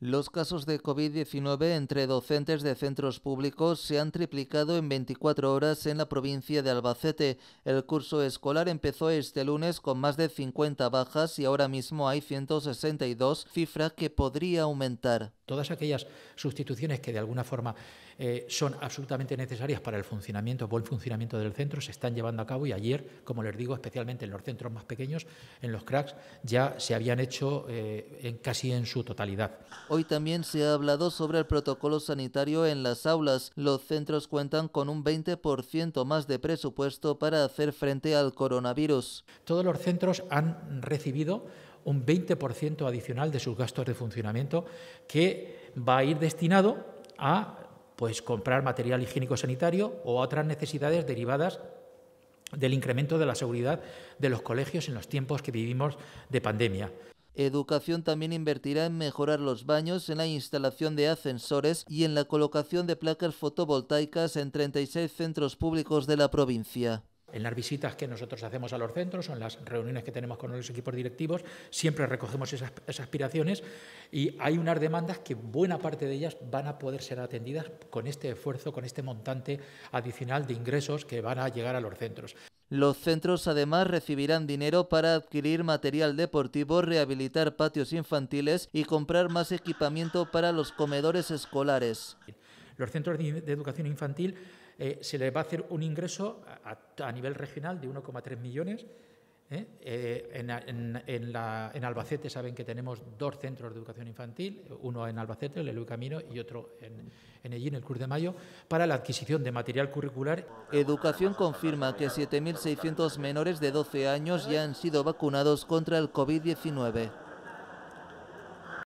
Los casos de COVID-19 entre docentes de centros públicos se han triplicado en 24 horas en la provincia de Albacete. El curso escolar empezó este lunes con más de 50 bajas y ahora mismo hay 162, cifra que podría aumentar. Todas aquellas sustituciones que de alguna forma eh, son absolutamente necesarias para el funcionamiento, buen funcionamiento del centro, se están llevando a cabo y ayer, como les digo, especialmente en los centros más pequeños, en los cracks, ya se habían hecho eh, casi en su totalidad. Hoy también se ha hablado sobre el protocolo sanitario en las aulas. Los centros cuentan con un 20% más de presupuesto para hacer frente al coronavirus. Todos los centros han recibido un 20% adicional de sus gastos de funcionamiento que va a ir destinado a pues, comprar material higiénico sanitario o otras necesidades derivadas del incremento de la seguridad de los colegios en los tiempos que vivimos de pandemia. Educación también invertirá en mejorar los baños, en la instalación de ascensores y en la colocación de placas fotovoltaicas en 36 centros públicos de la provincia en las visitas que nosotros hacemos a los centros o en las reuniones que tenemos con los equipos directivos, siempre recogemos esas, esas aspiraciones y hay unas demandas que buena parte de ellas van a poder ser atendidas con este esfuerzo, con este montante adicional de ingresos que van a llegar a los centros. Los centros además recibirán dinero para adquirir material deportivo, rehabilitar patios infantiles y comprar más equipamiento para los comedores escolares. Los centros de, educación infantil eh, se les va a hacer un ingreso a, nivel regional de 1,3 millones. ¿eh? Eh, en, la, en, Albacete saben que tenemos dos centros de educación infantil, uno en Albacete, el Eluy Camino, y otro en, en Ellín, el Cruz de Mayo, para la adquisición de material curricular. Educación confirma que 7.600 menores de 12 años ya han sido vacunados contra el COVID-19.